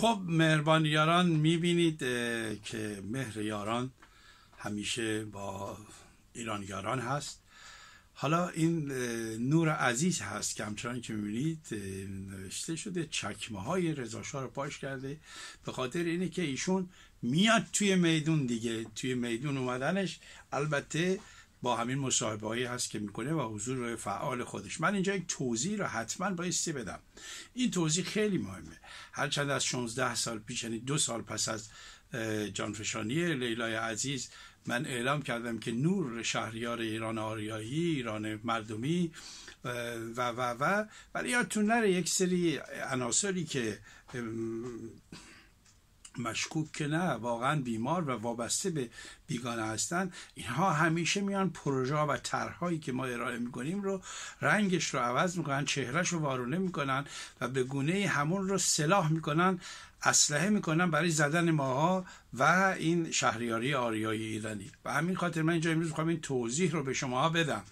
خب مهربان یاران میبینید که مهر یاران همیشه با ایران یاران هست حالا این نور عزیز هست که همچنان که میبینید نوشته شده چکمه های رزاشا رو پاش کرده به خاطر اینه که ایشون میاد توی میدون دیگه توی میدون اومدنش البته با همین مصاحبه هایی هست که میکنه و حضور فعال خودش من اینجا یک توضیح رو حتما بایستی بدم این توضیح خیلی مهمه هرچند از 16 سال پیش یعنی دو سال پس از جانفشانی لیلای عزیز من اعلام کردم که نور شهریار ایران آریایی ایران مردمی و و و ولی یادتون نره یک سری عناصری که مشکوک که نه واقعا بیمار و وابسته به بیگانه هستن اینها همیشه میان پروژه و طرحهایی که ما ارائه میکنیم رو رنگش رو عوض میکنن چهرهش رو وارونه میکنن و به گونه همون رو سلاح میکنن اسلحه میکنن برای زدن ماها و این شهریاری آریایی ایرانی و همین خاطر من اینجا امروز میخوام این توضیح رو به شما بدم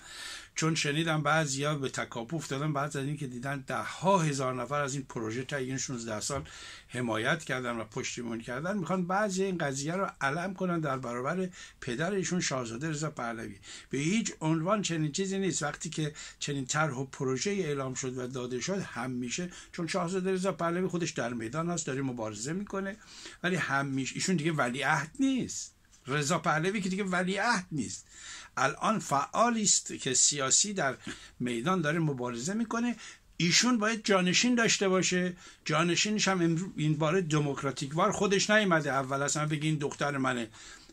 چون شنیدم ها به تکاپو افتادن بعد از که دیدن ده ها هزار نفر از این پروژه تا این 16 سال حمایت کردن و پشتیبانی کردن میخوان بعضی این قضیه رو علم کنن در برابر پدر ایشون شاهزاده رضا پهلوی به هیچ عنوان چنین چیزی نیست وقتی که چنین طرح و پروژه اعلام شد و داده شد همیشه چون شاهزاده رضا پهلوی خودش در میدان هست داره مبارزه میکنه ولی همیشه ایشون دیگه ولیعهد نیست رضا پهلوی که دیگه ولیعهد نیست الان فعالی است که سیاسی در میدان داره مبارزه میکنه ایشون باید جانشین داشته باشه جانشینش هم این باره دموکراتیک وار خودش نیومده اول اصلا بگین این دختر منه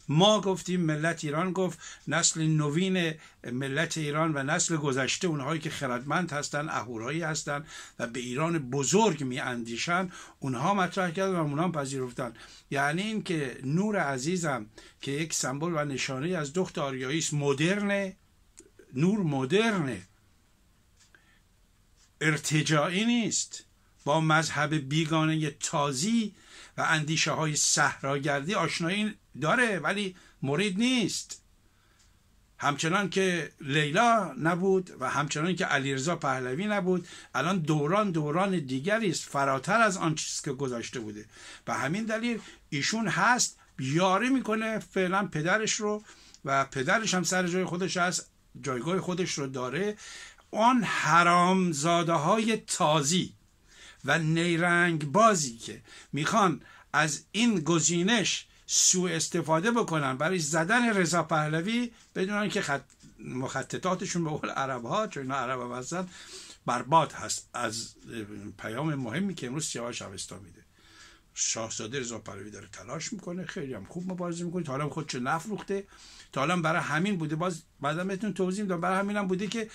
ما گفتیم ملت ایران گفت نسل نوین ملت ایران و نسل گذشته اونهایی که خردمند هستند اهورایی هستند و به ایران بزرگ می اندیشن اونها مطرح کردن و اونها پذیرفتن یعنی این که نور عزیزم که یک سمبل و نشانه از دخت آریایی است مدرنه نور مدرنه ارتجاعی نیست با مذهب بیگانه تازی و اندیشه های صحراگردی آشنایی داره ولی مرید نیست همچنان که لیلا نبود و همچنان که علیرضا پهلوی نبود الان دوران دوران دیگری است فراتر از آن چیزی که گذاشته بوده به همین دلیل ایشون هست یاری میکنه فعلا پدرش رو و پدرش هم سر جای خودش هست جایگاه خودش رو داره آن حرامزاده های تازی و نیرنگ بازی که میخوان از این گزینش سوء استفاده بکنن برای زدن رضا پهلوی بدونن که خط... مخططاتشون به قول عرب ها چون اینا عرب هستن برباد هست از پیام مهمی که امروز سیاوش اوستا میده شاهزاده رضا پهلوی داره تلاش میکنه خیلی هم خوب مبارزه میکنه تا حالا خودشو نفروخته تا حالا برای همین بوده باز بعدا بهتون توضیح میدم برای همین هم بوده که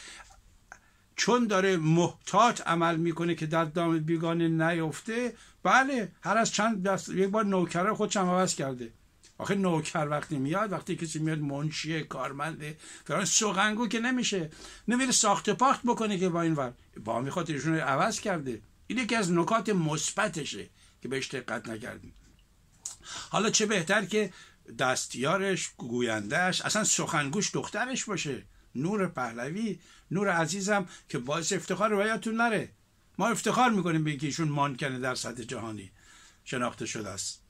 چون داره محتاط عمل میکنه که در دام بیگانه نیفته بله هر از چند دست یک بار نوکره خودش هم عوض کرده آخه نوکر وقتی میاد وقتی کسی میاد منشی کارمنده فران سخنگو که نمیشه نمیره ساخت پاخت بکنه که با این ور با میخواد ایشون عوض کرده این یکی از نکات مثبتشه که بهش دقت نکردیم حالا چه بهتر که دستیارش گویندهش اصلا سخنگوش دخترش باشه نور پهلوی نور عزیزم که باعث افتخار و نره ما افتخار میکنیم به اینکه ایشون مانکنه در سطح جهانی شناخته شده است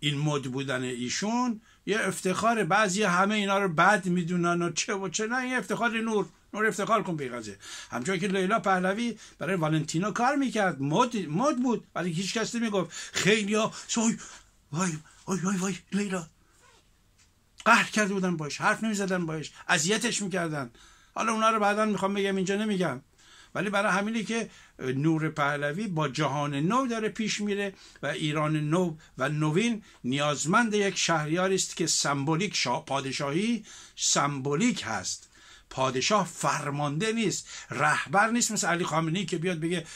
این مد بودن ایشون یه افتخار بعضی همه اینا رو بد میدونن و چه و چه نه این افتخار نور نور افتخار کن به همچون که لیلا پهلوی برای والنتینو کار میکرد مد, مد بود ولی هیچ کس نمیگفت خیلی ها سوی وای وای وای وای لیلا قهر کرده بودن باش حرف زدن باش اذیتش میکردن حالا اونا رو بعدا میخوام بگم اینجا نمیگم ولی برای همینه که نور پهلوی با جهان نو داره پیش میره و ایران نو و نوین نیازمند یک شهریار است که سمبولیک شاه پادشاهی سمبولیک هست پادشاه فرمانده نیست رهبر نیست مثل علی خامنی که بیاد بگه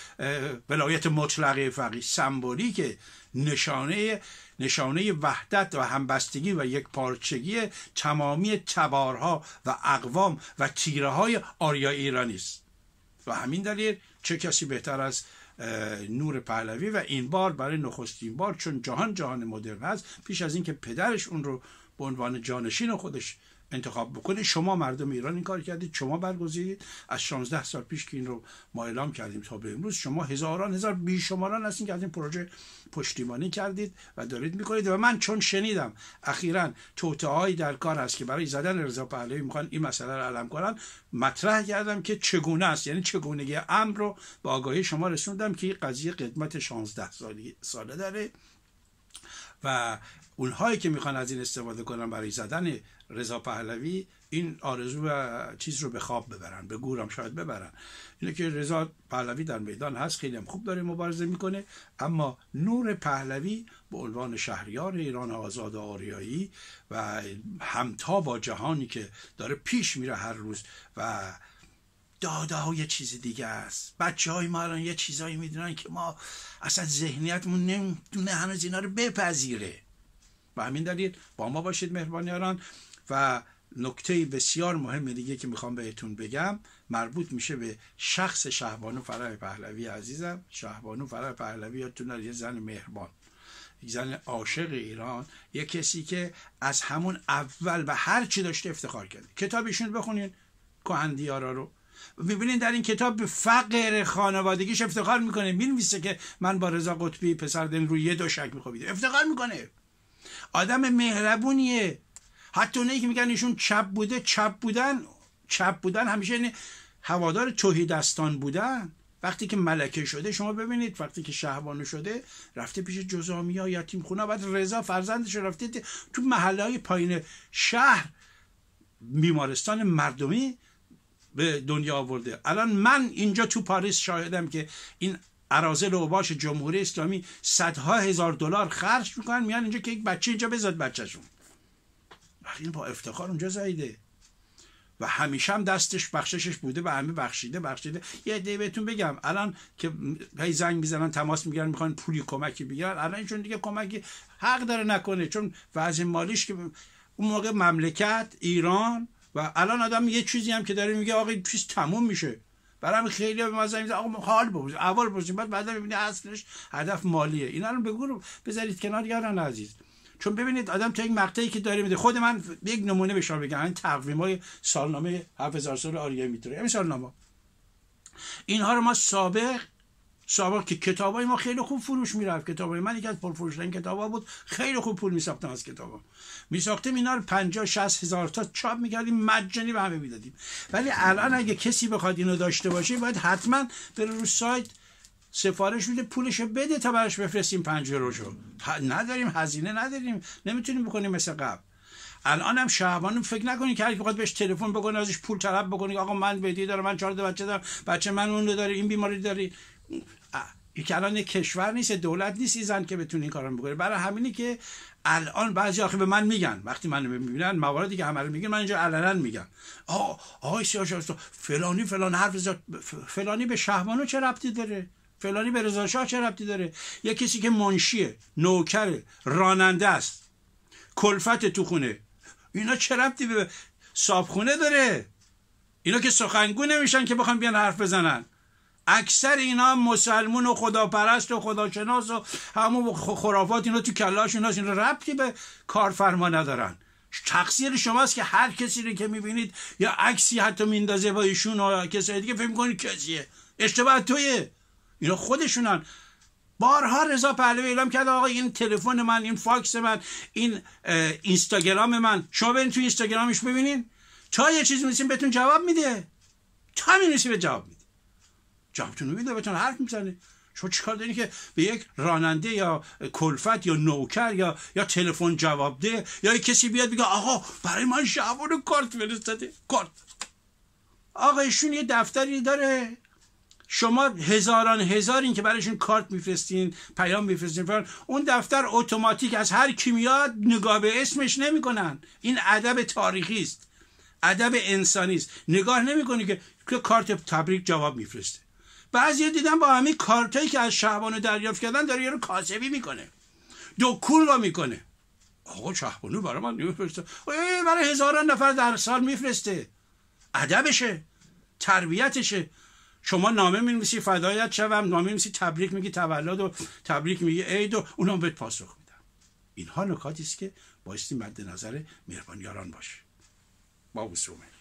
ولایت مطلقه فقیه سمبولیکه نشانه نشانه وحدت و همبستگی و یک پارچگی تمامی تبارها و اقوام و تیره های آریا ایرانی است و همین دلیل چه کسی بهتر از نور پهلوی و این بار برای نخستین بار چون جهان جهان مدرن است پیش از اینکه پدرش اون رو به عنوان جانشین خودش انتخاب بکنه شما مردم ایران این کار کردید شما برگزیدید از 16 سال پیش که این رو ما اعلام کردیم تا به امروز شما هزاران هزار بیشماران هستین که از این پروژه پشتیبانی کردید و دارید میکنید و من چون شنیدم اخیرا هایی در کار هست که برای زدن رضا پهلوی میخوان این مسئله رو علم کنن مطرح کردم که چگونه است یعنی چگونگی امر رو به آگاهی شما رسوندم که این قضیه قدمت 16 ساله داره و اونهایی که میخوان از این استفاده کنن برای زدن رضا پهلوی این آرزو و چیز رو به خواب ببرن به گورم شاید ببرن اینه که رضا پهلوی در میدان هست خیلی هم خوب داره مبارزه میکنه اما نور پهلوی به عنوان شهریار ایران آزاد و آریایی و همتا با جهانی که داره پیش میره هر روز و داده یه چیز دیگه است بچه های ما الان یه چیزایی میدونن که ما اصلا ذهنیتمون نمیتونه هنوز اینا رو بپذیره و همین دلیل با ما باشید مهربانیاران و نکته بسیار مهم دیگه که میخوام بهتون بگم مربوط میشه به شخص شهبانو فرای پهلوی عزیزم شهبانو فرای پهلوی یادتون یه زن مهربان یک زن عاشق ایران یه کسی که از همون اول به هر چی داشته افتخار کرده کتابیشون بخونین کهندیارا رو ببینید در این کتاب به فقر خانوادگیش افتخار میکنه مینویسه که من با رضا قطبی پسر دل روی یه دوشک میخوابیده افتخار میکنه آدم مهربونیه حتی اونایی که میگن ایشون چپ بوده چپ بودن چپ بودن همیشه یعنی هوادار توهی دستان بودن وقتی که ملکه شده شما ببینید وقتی که شهبانو شده رفته پیش جزامی ها یتیم خونه بعد رضا فرزندش رفته تو محله های پایین شهر بیمارستان مردمی به دنیا آورده الان من اینجا تو پاریس شاهدم که این عراضه و جمهوری اسلامی صدها هزار دلار خرج میکنن میان اینجا که یک بچه اینجا بذاد بچهشون این با افتخار اونجا زایده و همیشه هم دستش بخششش بوده و همه بخشیده بخشیده یه عده بهتون بگم الان که هی زنگ میزنن تماس میگیرن میخوان پولی کمکی بگیرن الان چون دیگه کمکی حق داره نکنه چون وضع مالیش که اون موقع مملکت ایران و الان آدم یه چیزی هم که داره میگه آقا این چیز تموم میشه برام خیلی به میزنه آقا حال بپرس اول پرسید بعد بعدا ببینید اصلش هدف مالیه اینا رو بگو بذارید کنار یاران عزیز چون ببینید آدم تو یک مقطعی که داره میده خود من یک نمونه به شما بگم این تقویم های سالنامه 7000 سال آریه میتره همین سالنامه اینها رو ما سابق سابق که کتابای ما خیلی خوب فروش میرفت کتابای من یکی از کتاب کتابا بود خیلی خوب پول میساختم از کتابا میساختیم اینا رو 50 60 هزار تا چاپ میکردیم مجانی به همه میدادیم ولی الان اگه کسی بخواد اینو داشته باشه باید حتما بره روی سایت سفارش میده پولش بده تا براش بفرستیم شو نداریم هزینه نداریم نمیتونیم بکنیم مثل قبل الان هم شعبان فکر نکنید که هر بخواد بهش تلفن بکنه ازش پول طلب بکنه آقا من بدی دارم من چهار بچه دارم بچه من اون رو داره این بیماری داری کلان کشور نیست دولت نیست ایزن که بتونه این کارو بکنه برای همینی که الان بعضی آخه به من میگن وقتی منو میبینن مواردی که همه میگن من اینجا علنا میگم آه آقای سیاوش فلانی فلان حرف زد فلانی به شهبانو چه ربطی داره فلانی به رضا شاه چه ربطی داره یه کسی که منشیه نوکر راننده است کلفت تو خونه اینا چه ربطی به صابخونه داره اینا که سخنگو نمیشن که بخوان بیان حرف بزنن اکثر اینا مسلمون و خداپرست و خداشناس و همون خرافات اینا تو کلاشون هست اینا ربطی به کارفرما ندارن تقصیر شماست که هر کسی رو که میبینید یا عکسی حتی میندازه با ایشون و کسی دیگه فکر میکنید کسیه اشتباه تویه اینا خودشونن بارها رضا پهلوی اعلام کرد آقا این تلفن من این فاکس من این اینستاگرام من شما برین تو اینستاگرامش ببینین تا یه چیزی میسین بهتون جواب میده تا میرسی به جواب جام جنوبی داره حرف میزنه شما چیکار دارین که به یک راننده یا کلفت یا نوکر یا یا تلفن جواب ده یا یک کسی بیاد بگه آقا برای من شعبان کارت فرستاده کارت آقا ایشون یه دفتری داره شما هزاران هزارین که برایشون کارت میفرستین پیام میفرستین اون دفتر اتوماتیک از هر کی میاد نگاه به اسمش نمیکنن این ادب تاریخی است ادب انسانی است نگاه نمیکنی که کارت تبریک جواب میفرسته بعضی دیدم با همین کارتایی که از شهبانو دریافت کردن داره رو کاسبی میکنه دو رو میکنه آقا شهبانو برای من نمیفرسته برای هزاران نفر در سال میفرسته ادبشه تربیتشه شما نامه مینویسی فدایت شوم نامه مینویسی تبریک میگی تولد و تبریک میگی عید و اونا بهت پاسخ میدم اینها نکاتی است که بایستی مد نظر یاران باشه با